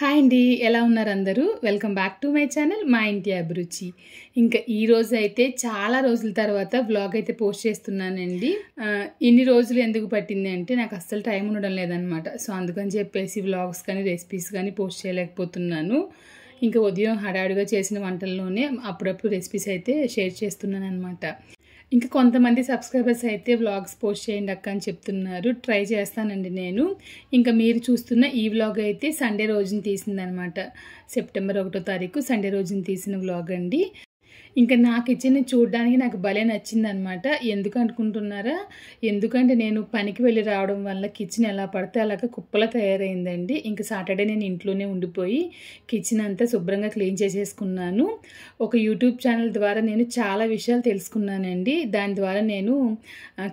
hi అండి ఎలా ఉన్నారు అందరూ welcome back to my channel మా ఇంటి అభిరుచి ఇంకా ఈ రోజు అయితే చాలా రోజుల తర్వాత బ్లాగ్ అయితే పోస్ట్ చేస్తున్నానండి ఇన్ని రోజులు ఎందుకు పట్టింది అంటే నాకు అస్సలు టైం ఉండడం లేదనమాట సో అందుకని చెప్పేసి బ్లాగ్స్ కానీ రెసిపీస్ కానీ పోస్ట్ చేయలేకపోతున్నాను ఇంకా ఉదయం హడావిడిగా చేసిన వంటల్లోనే అప్పుడప్పుడు రెసిపీస్ అయితే షేర్ చేస్తున్నాను అనమాట ఇంకా కొంతమంది సబ్స్క్రైబర్స్ అయితే వ్లాగ్స్ పోస్ట్ చేయండి అక్క అని చెప్తున్నారు ట్రై చేస్తానండి నేను ఇంకా మీరు చూస్తున్న ఈ వ్లాగ్ అయితే సండే రోజున తీసిందనమాట సెప్టెంబర్ ఒకటో తారీఖు సండే రోజున తీసిన వ్లాగ్ అండి ఇంకా నా కిచెన్ని చూడడానికి నాకు భలే నచ్చిందనమాట ఎందుకు అనుకుంటున్నారా ఎందుకంటే నేను పనికి వెళ్ళి రావడం వల్ల కిచెన్ ఎలా పడితే అలాగ కుప్పలా తయారైందండి ఇంకా సాటర్డే నేను ఇంట్లోనే ఉండిపోయి కిచెన్ అంతా శుభ్రంగా క్లీన్ చేసేసుకున్నాను ఒక యూట్యూబ్ ఛానల్ ద్వారా నేను చాలా విషయాలు తెలుసుకున్నానండి దాని ద్వారా నేను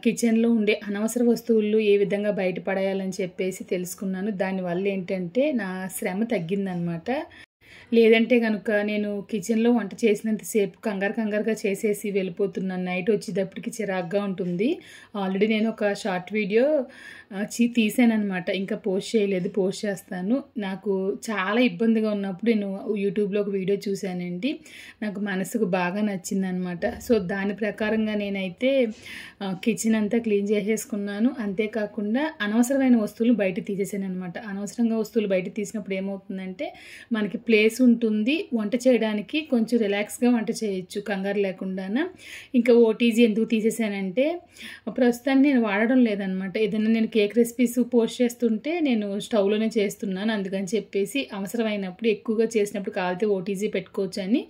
కిచెన్లో ఉండే అనవసర వస్తువులు ఏ విధంగా బయటపడేయాలని చెప్పేసి తెలుసుకున్నాను దానివల్ల ఏంటంటే నా శ్రమ తగ్గిందనమాట లేదంటే కనుక నేను కిచెన్లో వంట చేసినంతసేపు కంగారు కంగారుగా చేసేసి వెళ్ళిపోతున్నాను నైట్ వచ్చేటప్పటికి చిరాగ్గా ఉంటుంది ఆల్రెడీ నేను ఒక షార్ట్ వీడియో అనమాట ఇంకా పోస్ట్ చేయలేదు పోస్ట్ చేస్తాను నాకు చాలా ఇబ్బందిగా ఉన్నప్పుడు నేను యూట్యూబ్లో ఒక వీడియో చూశానండి నాకు మనసుకు బాగా నచ్చిందనమాట సో దాని ప్రకారంగా నేనైతే కిచెన్ అంతా క్లీన్ చేసేసుకున్నాను అంతేకాకుండా అనవసరమైన వస్తువులు బయట తీసేసాను అనమాట అనవసరంగా వస్తువులు బయట తీసినప్పుడు ఏమవుతుందంటే మనకి ప్లేస్ ఉంటుంది వంట చేయడానికి కొంచెం రిలాక్స్గా వంట చేయొచ్చు కంగారు లేకుండా ఇంకా ఓటీజీ ఎందుకు తీసేసానంటే ప్రస్తుతాన్ని నేను వాడడం లేదనమాట ఏదైనా నేను కేక్ రెసిపీస్ పోస్ట్ చేస్తుంటే నేను స్టవ్లోనే చేస్తున్నాను అందుకని చెప్పేసి అవసరమైనప్పుడు ఎక్కువగా చేసినప్పుడు కావాలితే ఓటీజీ పెట్టుకోవచ్చు అని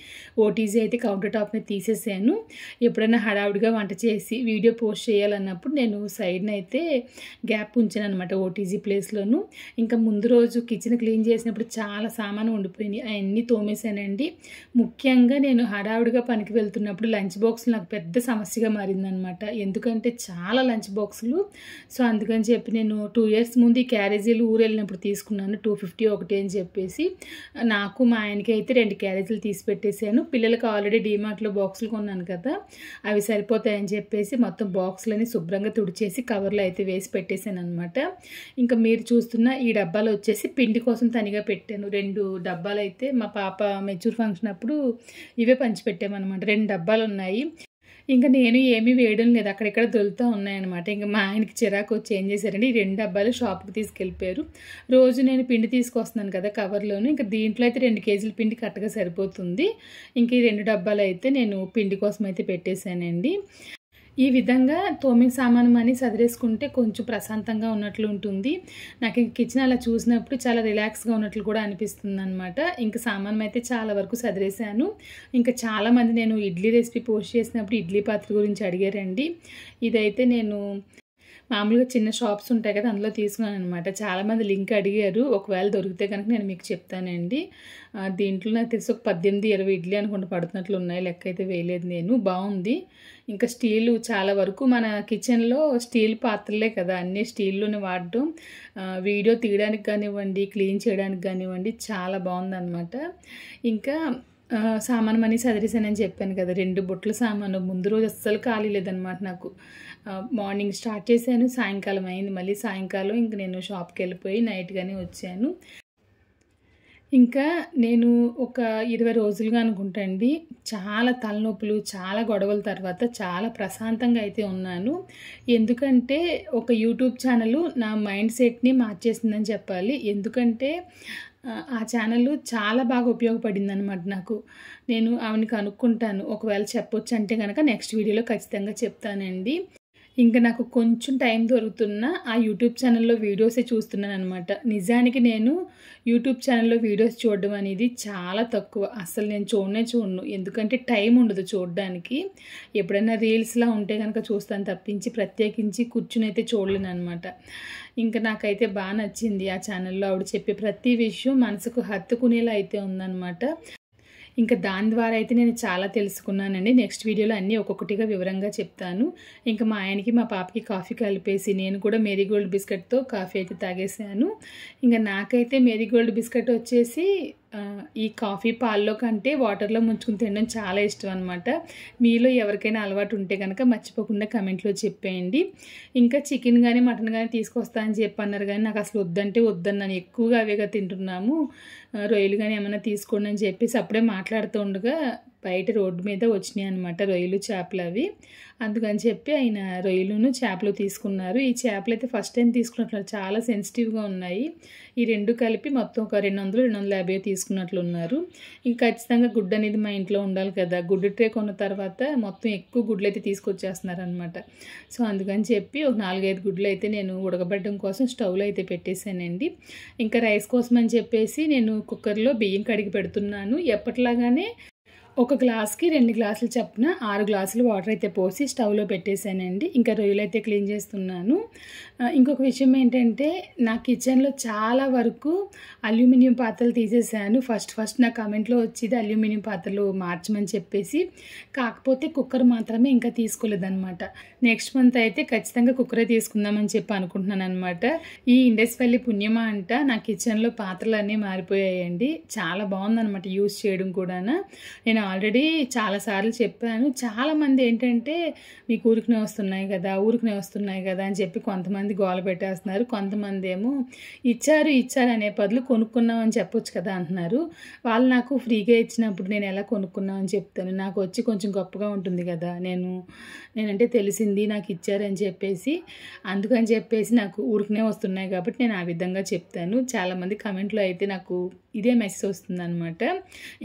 ఓటీజీ అయితే కౌంటర్ టాప్ని తీసేసాను ఎప్పుడైనా హడావుడిగా వంట చేసి వీడియో పోస్ట్ చేయాలన్నప్పుడు నేను సైడ్ని అయితే గ్యాప్ ఉంచాను అనమాట ఓటీజీ ప్లేస్లోను ఇంకా ముందు రోజు కిచెన్ క్లీన్ చేసినప్పుడు చాలా సామాను ఉండిపోయింది అవన్నీ తోమేశానండి ముఖ్యంగా నేను హడావుడిగా పనికి వెళ్తున్నప్పుడు లంచ్ బాక్స్ నాకు పెద్ద సమస్యగా మారిందనమాట ఎందుకంటే చాలా లంచ్ బాక్సులు సో అందుకని చెప్పి నేను టూ ఇయర్స్ ముందు ఈ క్యారేజీలు ఊరు వెళ్ళినప్పుడు తీసుకున్నాను టూ ఫిఫ్టీ ఒకటి అని చెప్పేసి నాకు మా ఆయనకి అయితే రెండు క్యారేజీలు తీసి పెట్టేశాను పిల్లలకి ఆల్రెడీ డీమార్ట్లో బాక్సులు కొన్నాను కదా అవి సరిపోతాయని చెప్పేసి మొత్తం బాక్సులని శుభ్రంగా తుడిచేసి కవర్లో అయితే వేసి పెట్టేశాను అనమాట ఇంకా మీరు చూస్తున్న ఈ డబ్బాలు వచ్చేసి పిండి కోసం తనిగా పెట్టాను రెండు డబ్బాలు అయితే మా పాప మెచ్యూర్ ఫంక్షన్ అప్పుడు ఇవే పంచిపెట్టామన్నమాట రెండు డబ్బాలు ఉన్నాయి ఇంకా నేను ఏమీ వేయడం లేదు అక్కడెక్కడ దొలుతూ ఉన్నాయన్నమాట ఇంకా మా ఆయనకి చిరాకు వచ్చి ఏం చేశారండి ఈ రెండు డబ్బాలు షాప్కి తీసుకెళ్ళిపోయారు రోజు నేను పిండి తీసుకొస్తున్నాను కదా కవర్లోను ఇంకా దీంట్లో అయితే రెండు కేజీల పిండి కరెక్ట్గా సరిపోతుంది ఇంకా ఈ రెండు డబ్బాలు అయితే నేను పిండి కోసం అయితే పెట్టేశానండి ఈ విధంగా తోమిన సామాను అని చదివేసుకుంటే కొంచెం ప్రశాంతంగా ఉన్నట్లు ఉంటుంది నాకు ఇంక కిచెన్ అలా చూసినప్పుడు చాలా రిలాక్స్గా ఉన్నట్లు కూడా అనిపిస్తుంది అనమాట ఇంకా సామాను అయితే చాలా వరకు చదివేశాను ఇంకా చాలామంది నేను ఇడ్లీ రెసిపీ పోస్ట్ చేసినప్పుడు ఇడ్లీ పాత్ర గురించి అడిగారండి ఇదైతే నేను మామూలుగా చిన్న షాప్స్ ఉంటాయి కదా అందులో తీసుకున్నాను అనమాట చాలామంది లింక్ అడిగారు ఒకవేళ దొరికితే కనుక నేను మీకు చెప్తానండి దీంట్లో నాకు తెలిసి ఒక పద్దెనిమిది ఇరవై ఇడ్లీ అనుకుంటా పడుతున్నట్లు ఉన్నాయి లెక్క అయితే వేయలేదు నేను బాగుంది ఇంకా స్టీల్ చాలా వరకు మన కిచెన్లో స్టీల్ పాత్రలే కదా అన్ని స్టీల్లోనే వాడటం వీడియో తీయడానికి కానివ్వండి క్లీన్ చేయడానికి కానివ్వండి చాలా అనమాట ఇంకా సామాన్ మనీ చదివేశానని చెప్పాను కదా రెండు బుట్టల సామాను ముందు రోజు అస్సలు ఖాళీ లేదనమాట నాకు మార్నింగ్ స్టార్ట్ చేశాను సాయంకాలం అయింది మళ్ళీ సాయంకాలం ఇంక నేను షాప్కి వెళ్ళిపోయి నైట్గానే వచ్చాను ఇంకా నేను ఒక ఇరవై రోజులుగా అనుకుంటండి చాలా తలనొప్పులు చాలా గొడవల తర్వాత చాలా ప్రశాంతంగా అయితే ఉన్నాను ఎందుకంటే ఒక యూట్యూబ్ ఛానల్ నా మైండ్ సెట్ని మార్చేసిందని చెప్పాలి ఎందుకంటే ఆ ఛానల్ చాలా బాగా ఉపయోగపడింది అనమాట నాకు నేను ఆమెను కనుక్కుంటాను ఒకవేళ చెప్పొచ్చు అంటే కనుక నెక్స్ట్ వీడియోలో ఖచ్చితంగా చెప్తానండి ఇంకా నాకు కొంచెం టైం దొరుకుతున్న ఆ యూట్యూబ్ ఛానల్లో వీడియోసే చూస్తున్నాను అనమాట నిజానికి నేను యూట్యూబ్ ఛానల్లో వీడియోస్ చూడడం అనేది చాలా తక్కువ అసలు నేను చూడనే చూడను ఎందుకంటే టైం ఉండదు చూడడానికి ఎప్పుడైనా రీల్స్లా ఉంటే కనుక చూస్తాను తప్పించి ప్రత్యేకించి కూర్చుని అయితే చూడలేను అనమాట ఇంకా నాకైతే బాగా నచ్చింది ఆ ఛానల్లో ఆవిడ చెప్పే ప్రతి విషయం మనసుకు హత్తుకునేలా అయితే ఉందన్నమాట ఇంకా దాని ద్వారా అయితే నేను చాలా తెలుసుకున్నానండి నెక్స్ట్ వీడియోలో అన్నీ ఒక్కొక్కటిగా వివరంగా చెప్తాను ఇంకా మా ఆయనకి మా పాపకి కాఫీ కలిపేసి నేను కూడా మేరీగోల్డ్ బిస్కెట్తో కాఫీ అయితే తాగేసాను ఇంకా నాకైతే మేరీగోల్డ్ బిస్కెట్ వచ్చేసి ఈ కాఫీ పాల్లో కంటే వాటర్లో ముంచుకుని తినడం చాలా ఇష్టం అనమాట మీలో ఎవరికైనా అలవాటు ఉంటే కనుక మర్చిపోకుండా కమెంట్లో చెప్పేయండి ఇంకా చికెన్ కానీ మటన్ కానీ తీసుకొస్తా అని చెప్పన్నారు కానీ నాకు అసలు వద్దంటే వద్దని నేను ఎక్కువగా అవేగా తింటున్నాము రొయ్యలు కానీ ఏమైనా తీసుకోండి అని చెప్పేసి అప్పుడే మాట్లాడుతూ ఉండగా బయట రోడ్డు మీద వచ్చినాయి అనమాట రొయ్యలు చేపలు అవి అందుకని చెప్పి ఆయన రొయ్యలును చేపలు తీసుకున్నారు ఈ చేపలు అయితే ఫస్ట్ టైం తీసుకున్నట్లు చాలా సెన్సిటివ్గా ఉన్నాయి ఈ రెండు కలిపి మొత్తం ఒక రెండు వందలు రెండు వందల యాభై తీసుకున్నట్లు ఉన్నారు ఇంక ఖచ్చితంగా గుడ్డు అనేది మా ఇంట్లో ఉండాలి కదా గుడ్డు ట్రే కొన్న తర్వాత మొత్తం ఎక్కువ గుడ్లు అయితే తీసుకొచ్చేస్తున్నారనమాట సో అందుకని చెప్పి ఒక నాలుగైదు గుడ్లు అయితే నేను ఉడకబెట్టడం కోసం స్టవ్లో అయితే పెట్టేశానండి ఇంకా రైస్ కోసం అని చెప్పేసి నేను కుక్కర్లో బియ్యం కడిగి పెడుతున్నాను ఎప్పట్లాగానే ఒక గ్లాస్కి రెండు గ్లాసులు చప్పున ఆరు గ్లాసులు వాటర్ అయితే పోసి స్టవ్లో పెట్టేశానండి ఇంకా రొయ్యలు అయితే క్లీన్ చేస్తున్నాను ఇంకొక విషయం ఏంటంటే నా కిచెన్లో చాలా వరకు అల్యూమినియం పాత్రలు తీసేసాను ఫస్ట్ ఫస్ట్ నా కమెంట్లో వచ్చేది అల్యూమినియం పాత్రలు మార్చమని చెప్పేసి కాకపోతే కుక్కర్ మాత్రమే ఇంకా తీసుకోలేదనమాట నెక్స్ట్ మంత్ అయితే ఖచ్చితంగా కుక్కరే తీసుకుందామని చెప్పి అనుకుంటున్నాను అనమాట ఈ ఇండస్ వ్యాలీ పుణ్యమా అంట నా కిచెన్లో పాత్రలు అన్నీ మారిపోయాయండి చాలా బాగుందన్నమాట యూస్ చేయడం కూడా నేను ఆల్రెడీ చాలాసార్లు చెప్పాను చాలామంది ఏంటంటే మీకు ఊరికనే వస్తున్నాయి కదా ఊరికనే వస్తున్నాయి కదా అని చెప్పి కొంతమంది గోల పెట్టేస్తున్నారు కొంతమంది ఏమో ఇచ్చారు ఇచ్చారు అనే పదులు కొనుక్కున్నాం అని చెప్పొచ్చు కదా అంటున్నారు వాళ్ళు నాకు ఫ్రీగా ఇచ్చినప్పుడు నేను ఎలా కొనుక్కున్నాం అని చెప్తాను నాకు వచ్చి కొంచెం గొప్పగా ఉంటుంది కదా నేను నేనంటే తెలిసింది నాకు ఇచ్చారని చెప్పేసి అందుకని చెప్పేసి నాకు ఊరికనే వస్తున్నాయి కాబట్టి నేను ఆ విధంగా చెప్తాను చాలామంది కమెంట్లో అయితే నాకు ఇదే మెస్ వస్తుందనమాట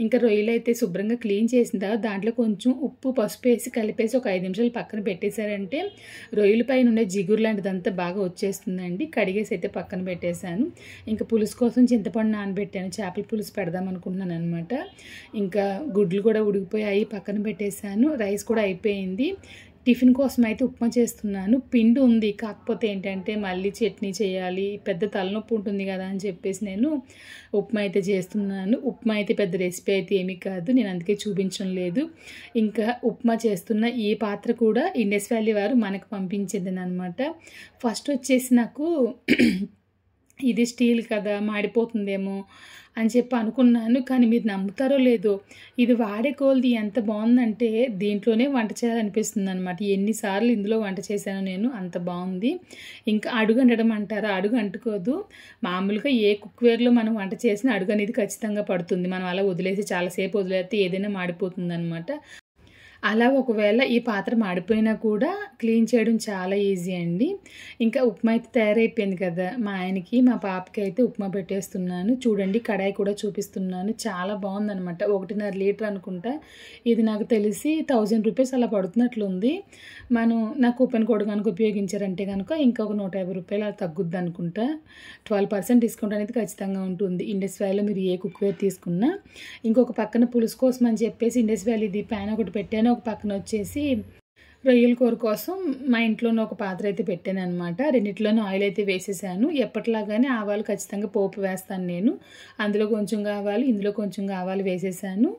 ఇంకా రొయ్యలు అయితే శుభ్రంగా క్లీన్ చేసిన తర్వాత దాంట్లో కొంచెం ఉప్పు పసుపు వేసి కలిపేసి ఒక ఐదు నిమిషాలు పక్కన పెట్టేశారంటే రొయ్యల పైన ఉండే జిగురు లాంటిదంతా బాగా వచ్చేస్తుందండి కడిగేసి అయితే పక్కన పెట్టేశాను ఇంకా పులుసు కోసం చింతపండు నానబెట్టాను చేపల పులుసు పెడదాం అనుకుంటున్నాను అనమాట ఇంకా గుడ్లు కూడా ఉడికిపోయాయి పక్కన పెట్టేశాను రైస్ కూడా అయిపోయింది టిఫిన్ కోసం అయితే ఉప్మా చేస్తున్నాను పిండి ఉంది కాకపోతే ఏంటంటే మళ్ళీ చట్నీ చేయాలి పెద్ద తలనొప్పి ఉంటుంది కదా అని చెప్పేసి నేను ఉప్మా అయితే చేస్తున్నాను ఉప్మా అయితే పెద్ద రెసిపీ అయితే ఏమీ కాదు నేను అందుకే చూపించడం లేదు ఇంకా ఉప్మా చేస్తున్న ఈ పాత్ర కూడా ఇండస్ వ్యాలీ వారు మనకు పంపించిందని అనమాట ఫస్ట్ వచ్చేసి నాకు ఇది స్టీల్ కదా మాడిపోతుందేమో అని చెప్పి అనుకున్నాను కానీ మీరు నమ్ముతారో లేదో ఇది వాడే కోల్ది ఎంత బాగుందంటే దీంట్లోనే వంట చేయాలనిపిస్తుంది అనమాట ఎన్నిసార్లు ఇందులో వంట చేశాను నేను అంత బాగుంది ఇంకా అడుగు అండడం అంటారా అడుగు అంటుకోదు మామూలుగా ఏ కుక్వేర్లో మనం వంట చేసిన అడుగు అనేది ఖచ్చితంగా పడుతుంది మనం అలా వదిలేసి చాలాసేపు వదిలేస్తే ఏదైనా మాడిపోతుంది అనమాట అలా ఒకవేళ ఈ పాత్ర మాడిపోయినా కూడా క్లీన్ చేయడం చాలా ఈజీ అండి ఇంకా ఉప్మా అయితే తయారైపోయింది కదా మా ఆయనకి మా పాపకి అయితే ఉప్మా పెట్టేస్తున్నాను చూడండి కడాయి కూడా చూపిస్తున్నాను చాలా బాగుందనమాట ఒకటిన్నర లీటర్ అనుకుంటా ఇది నాకు తెలిసి థౌజండ్ రూపీస్ అలా పడుతున్నట్లుంది మనం నా కూపెన్ కోడ్ కనుక ఉపయోగించారంటే కనుక ఇంకొక నూట యాభై రూపాయలు అలా తగ్గుద్ది అనుకుంటా ట్వెల్వ్ పర్సెంట్ డిస్కౌంట్ అనేది ఖచ్చితంగా ఉంటుంది ఇండస్ వ్యాలీలో మీరు ఏ కుక్వేర్ తీసుకున్నా ఇంకొక పక్కన పులుసు కోసం అని చెప్పేసి ఇండస్ వ్యాలీ ఇది ప్యాన్ ఒకటి పెట్టాను ఒక పక్కన వచ్చేసి రొయ్యల కూర కోసం మా ఇంట్లోనే ఒక పాత్ర అయితే పెట్టాను అనమాట రెండిట్లోనూ ఆయిల్ అయితే వేసేసాను ఎప్పటిలాగానే ఆవాలు ఖచ్చితంగా పోపు వేస్తాను నేను అందులో కొంచెం కావాలి ఇందులో కొంచెం కావాలి వేసేసాను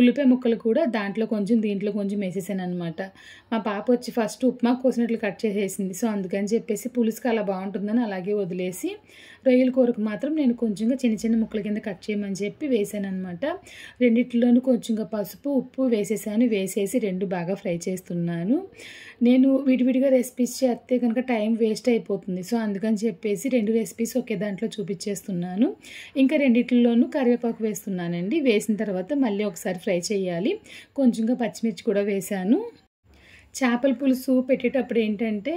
ఉల్లిపాయ ముక్కలు కూడా దాంట్లో కొంచెం దీంట్లో కొంచెం వేసేసాను అనమాట మా పాప వచ్చి ఫస్ట్ ఉప్మా కోసినట్లు కట్ చేసేసింది సో అందుకని చెప్పేసి పులుసుకి అలా బాగుంటుందని అలాగే వదిలేసి రొయ్యల కూరకు మాత్రం నేను కొంచెంగా చిన్న చిన్న ముక్కల కింద కట్ చేయమని చెప్పి వేసాను అనమాట రెండిట్లోనూ కొంచెంగా పసుపు ఉప్పు వేసేసాను వేసేసి రెండు బాగా ఫ్రై చేస్తున్నాను నేను విడివిడిగా రెసిపీస్ చేస్తే కనుక టైం వేస్ట్ అయిపోతుంది సో అందుకని చెప్పేసి రెండు రెసిపీస్ ఒకే దాంట్లో చూపించేస్తున్నాను ఇంకా రెండిట్లోనూ కరివేపాకు వేస్తున్నానండి వేసిన తర్వాత మళ్ళీ ఒకసారి ఫ్రై చేయాలి కొంచెంగా పచ్చిమిర్చి కూడా వేశాను చేపల పులుసు పెట్టేటప్పుడు ఏంటంటే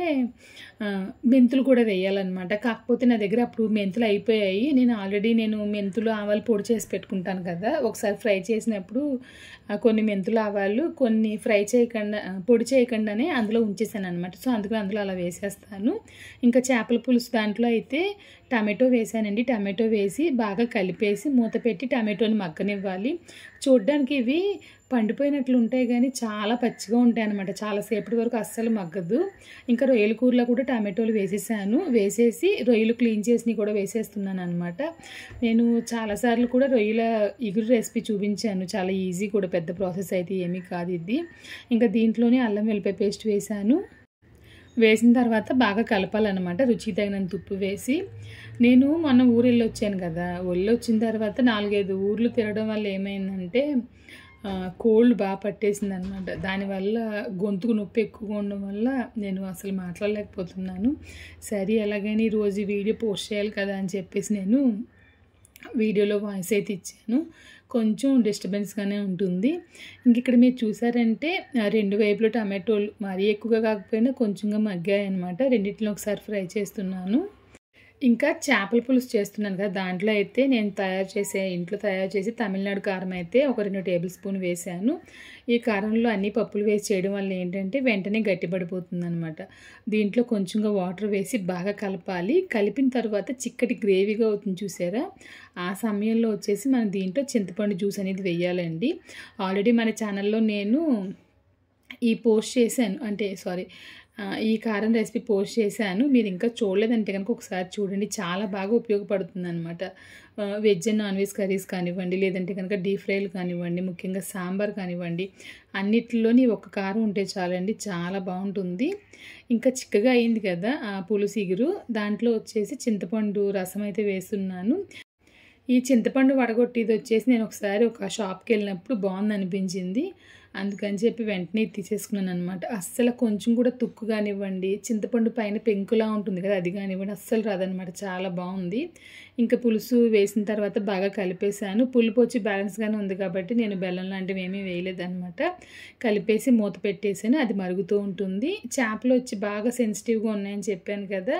మెంతులు కూడా వేయాలన్నమాట కాకపోతే నా దగ్గర అప్పుడు మెంతులు అయిపోయాయి నేను ఆల్రెడీ నేను మెంతులు ఆవాలు పొడి చేసి పెట్టుకుంటాను కదా ఒకసారి ఫ్రై చేసినప్పుడు కొన్ని మెంతులు ఆవాలు కొన్ని ఫ్రై చేయకుండా పొడి చేయకుండానే అందులో ఉంచేసాను అనమాట సో అందుకని అందులో అలా వేసేస్తాను ఇంకా చేపల పులుసు దాంట్లో అయితే టమాటో వేసానండి టమాటో వేసి బాగా కలిపేసి మూత పెట్టి టమాటోని మగ్గనివ్వాలి చూడ్డానికి ఇవి పండిపోయినట్లు ఉంటాయి కానీ చాలా పచ్చిగా ఉంటాయి అనమాట చాలాసేపటి వరకు అస్సలు మగ్గదు ఇంకా రొయ్యల కూరలో కూడా టమాటోలు వేసేసాను వేసేసి రొయ్యలు క్లీన్ చేసినవి కూడా వేసేస్తున్నాను అనమాట నేను చాలాసార్లు కూడా రొయ్యల ఇగురు రెసిపీ చూపించాను చాలా ఈజీ కూడా పెద్ద ప్రాసెస్ అయితే ఏమీ కాదు ఇది ఇంకా దీంట్లోనే అల్లం వెల్లిపాయ పేస్ట్ వేశాను వేసిన తర్వాత బాగా కలపాలన్నమాట రుచికి తగినంత ఉప్పు వేసి నేను మొన్న ఊరు వెళ్ళి వచ్చాను కదా ఒళ్ళు వచ్చిన తర్వాత నాలుగైదు ఊర్లు తిరగడం వల్ల ఏమైందంటే కోల్డ్ బాగా పట్టేసింది అనమాట దానివల్ల గొంతుకు నొప్పి ఎక్కువగా ఉండడం వల్ల నేను అసలు మాట్లాడలేకపోతున్నాను సరే ఎలాగైనా ఈరోజు వీడియో పోస్ట్ చేయాలి కదా అని చెప్పేసి నేను వీడియోలో వాయిస్ అయితే ఇచ్చాను కొంచెం డిస్టర్బెన్స్గానే ఉంటుంది ఇంక ఇక్కడ మీరు చూసారంటే రెండు వైపులో టమాటోలు మరీ ఎక్కువగా కాకపోయినా కొంచెంగా మగ్గాయన్నమాట రెండింటిని ఒకసారి ఫ్రై చేస్తున్నాను ఇంకా చేపల పులుసు చేస్తున్నాను కదా దాంట్లో అయితే నేను తయారు చేసే ఇంట్లో తయారు చేసి తమిళనాడు కారం అయితే ఒక రెండు టేబుల్ స్పూన్ వేసాను ఈ కారంలో అన్ని పప్పులు వేసి చేయడం వల్ల ఏంటంటే వెంటనే గట్టిపడిపోతుంది అనమాట దీంట్లో కొంచెంగా వాటర్ వేసి బాగా కలపాలి కలిపిన తర్వాత చిక్కటి గ్రేవీగా అవుతుంది చూసారా ఆ సమయంలో వచ్చేసి మనం దీంట్లో చింతపండు జ్యూస్ అనేది వేయాలండి ఆల్రెడీ మన ఛానల్లో నేను ఈ పోస్ట్ చేశాను అంటే సారీ ఈ కారం రెసిపీ పోస్ట్ చేశాను మీరు ఇంకా చూడలేదంటే కనుక ఒకసారి చూడండి చాలా బాగా ఉపయోగపడుతుంది అనమాట veg and non veg curries కానివ్వండి లేదంటే కనుక డీప్ ఫ్రైలు కానివ్వండి ముఖ్యంగా సాంబార్ కానివ్వండి అన్నిటిలోని ఒక కారం ఉంటే చాలండి చాలా బాగుంటుంది ఇంకా చిక్కగా అయింది కదా పులుసిగురు దాంట్లో వచ్చేసి చింతపండు రసం అయితే వేస్తున్నాను ఈ చింతపండు వడగొట్టేది వచ్చేసి నేను ఒకసారి ఒక షాప్కి వెళ్ళినప్పుడు బాగుంది అనిపించింది అందుకని చెప్పి వెంటనే తీసేసుకున్నాను అనమాట అస్సలు కొంచెం కూడా తుక్కు కానివ్వండి చింతపండు పైన పెంకులా ఉంటుంది కదా అది కానివ్వండి అస్సలు రాదనమాట చాలా బాగుంది ఇంకా పులుసు వేసిన తర్వాత బాగా కలిపేశాను పులుపు వచ్చి బ్యాలెన్స్గానే ఉంది కాబట్టి నేను బెల్లం లాంటివి ఏమీ వేయలేదనమాట కలిపేసి మూత పెట్టేసాను అది మరుగుతూ ఉంటుంది చేపలు వచ్చి బాగా సెన్సిటివ్గా ఉన్నాయని చెప్పాను కదా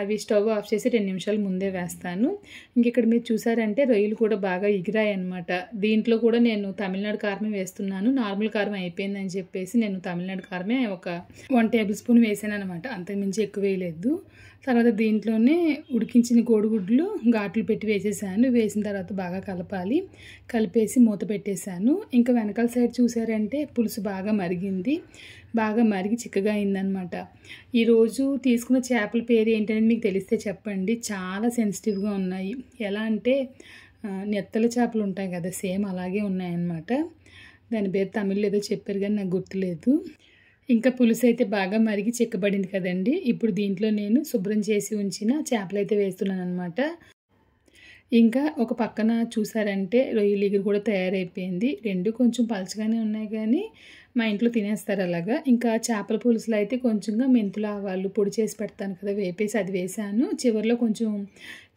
అవి స్టవ్ ఆఫ్ చేసి రెండు నిమిషాలు ముందే వేస్తాను ఇంక ఇక్కడ మీరు చూసారంటే రొయ్యలు కూడా బాగా ఎగిరాయి అనమాట దీంట్లో కూడా నేను తమిళనాడు కారమే వేస్తున్నాను నార్మల్ కారం అయిపోయిందని చెప్పేసి నేను తమిళనాడు కారమే ఒక వన్ టేబుల్ స్పూన్ వేసాను అనమాట అంతకుమించి ఎక్కువ వేయలేదు తర్వాత దీంట్లోనే ఉడికించిన కోడిగుడ్లు ఘాట్లు పెట్టి వేసేసాను వేసిన తర్వాత బాగా కలపాలి కలిపేసి మూత పెట్టేశాను ఇంకా వెనకాల సైడ్ చూసారంటే పులుసు బాగా మరిగింది బాగా మరిగి చిక్కగా అయిందనమాట ఈరోజు తీసుకున్న చేపల పేరు ఏంటనేది మీకు తెలిస్తే చెప్పండి చాలా సెన్సిటివ్గా ఉన్నాయి ఎలా అంటే నెత్తల చేపలు ఉంటాయి కదా సేమ్ అలాగే ఉన్నాయన్నమాట దాని పేరు తమిళ్లో ఏదో చెప్పారు కానీ నాకు గుర్తులేదు ఇంకా పులుసు అయితే బాగా మరిగి చెక్కబడింది కదండి ఇప్పుడు దీంట్లో నేను శుభ్రం చేసి ఉంచిన చేపలు అయితే వేస్తున్నాను అనమాట ఇంకా ఒక పక్కన చూసారంటే రొయ్యలిగురు కూడా తయారైపోయింది రెండు కొంచెం పలచగానే ఉన్నాయి కానీ మా ఇంట్లో తినేస్తారు అలాగా ఇంకా చేపల పులుసులో అయితే కొంచెంగా మెంతులు ఆవాళ్ళు పొడి చేసి పెడతాను కదా వేపేసి అది వేసాను చివరిలో కొంచెం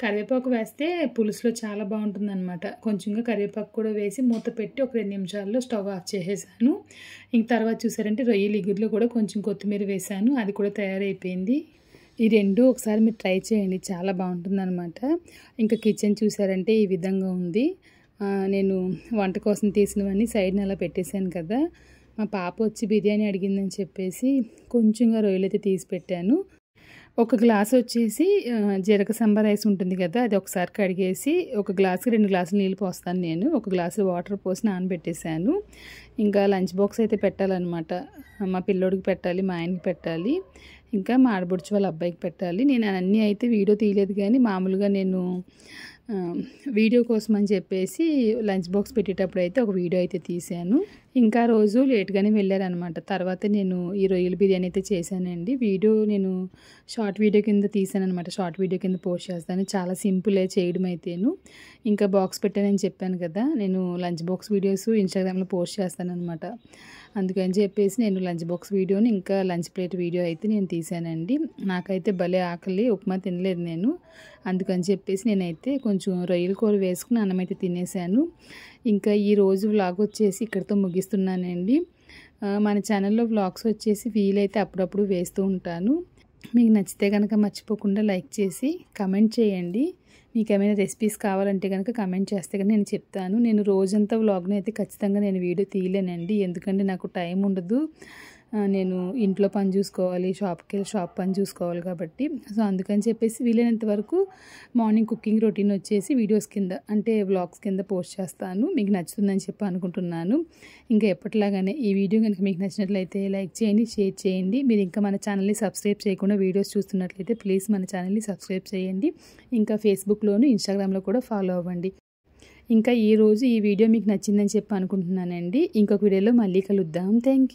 కరివేపాకు వేస్తే పులుసులో చాలా బాగుంటుందన్నమాట కొంచెంగా కరివేపాకు కూడా వేసి మూత పెట్టి ఒక రెండు నిమిషాల్లో స్టవ్ ఆఫ్ చేసేసాను ఇంక తర్వాత చూసారంటే రొయ్యలు ఇగురులో కూడా కొంచెం కొత్తిమీర వేసాను అది కూడా తయారైపోయింది ఈ రెండు ఒకసారి మీరు ట్రై చేయండి చాలా బాగుంటుందన్నమాట ఇంకా కిచెన్ చూసారంటే ఈ విధంగా ఉంది నేను వంట కోసం తీసినవన్నీ సైడ్ని అలా పెట్టేశాను కదా మా పాప వచ్చి బిర్యానీ అడిగిందని చెప్పేసి కొంచెంగా రొయ్యలు అయితే తీసి పెట్టాను ఒక గ్లాస్ వచ్చేసి జీరక సంబర్ రైస్ ఉంటుంది కదా అది ఒకసారి కడిగేసి ఒక గ్లాసుకి రెండు గ్లాసులు నీళ్ళు పోస్తాను నేను ఒక గ్లాసు వాటర్ పోసి నానబెట్టేశాను ఇంకా లంచ్ బాక్స్ అయితే పెట్టాలన్నమాట మా పిల్లోడికి పెట్టాలి మా ఆయనకి పెట్టాలి ఇంకా మా ఆడబొడిచి వాళ్ళ అబ్బాయికి పెట్టాలి నేను అన్నీ అయితే వీడియో తీయలేదు కానీ మామూలుగా నేను వీడియో కోసం అని చెప్పేసి లంచ్ బాక్స్ పెట్టేటప్పుడు అయితే ఒక వీడియో అయితే తీశాను ఇంకా రోజు లేట్గానే వెళ్ళారనమాట తర్వాత నేను ఈ రొయ్యల బిర్యానీ అయితే చేశానండి వీడియో నేను షార్ట్ వీడియో కింద అనమాట షార్ట్ వీడియో కింద పోస్ట్ చేస్తాను చాలా సింపులే చేయడం అయితేను ఇంకా బాక్స్ పెట్టానని చెప్పాను కదా నేను లంచ్ బాక్స్ వీడియోస్ ఇన్స్టాగ్రామ్లో పోస్ట్ చేస్తానమాట అందుకని చెప్పేసి నేను లంచ్ బాక్స్ వీడియోని ఇంకా లంచ్ ప్లేట్ వీడియో అయితే నేను తీసానండి నాకైతే భలే ఆకలి ఉప్మా తినలేదు నేను అందుకని చెప్పేసి నేనైతే కొంచెం రొయ్యల కూర వేసుకుని అన్నం అయితే తినేసాను ఇంకా ఈరోజు వ్లాగ్ వచ్చేసి ఇక్కడితో ముగిస్తున్నానండి మన ఛానల్లో వ్లాగ్స్ వచ్చేసి వీలైతే అప్పుడప్పుడు వేస్తూ ఉంటాను మీకు నచ్చితే కనుక మర్చిపోకుండా లైక్ చేసి కమెంట్ చేయండి మీకు ఏమైనా రెసిపీస్ కావాలంటే కనుక కమెంట్ చేస్తే కనుక నేను చెప్తాను నేను రోజంతా వ్లాగ్ని అయితే ఖచ్చితంగా నేను వీడియో తీయలేనండి ఎందుకంటే నాకు టైం ఉండదు నేను ఇంట్లో పని చూసుకోవాలి షాప్కి వెళ్ళి షాప్ పని చూసుకోవాలి కాబట్టి సో అందుకని చెప్పేసి వీలైనంత వరకు మార్నింగ్ కుకింగ్ రొటీన్ వచ్చేసి వీడియోస్ కింద అంటే వ్లాగ్స్ కింద పోస్ట్ చేస్తాను మీకు నచ్చుతుందని చెప్పి అనుకుంటున్నాను ఇంకా ఎప్పటిలాగానే ఈ వీడియో కనుక మీకు నచ్చినట్లయితే లైక్ చేయండి షేర్ చేయండి మీరు ఇంకా మన ఛానల్ని సబ్స్క్రైబ్ చేయకుండా వీడియోస్ చూస్తున్నట్లయితే ప్లీజ్ మన ఛానల్ని సబ్స్క్రైబ్ చేయండి ఇంకా ఫేస్బుక్లోను ఇన్స్టాగ్రామ్లో కూడా ఫాలో అవ్వండి ఇంకా ఈరోజు ఈ వీడియో మీకు నచ్చిందని చెప్పి అనుకుంటున్నానండి ఇంకొక వీడియోలో మళ్ళీ కలుద్దాం థ్యాంక్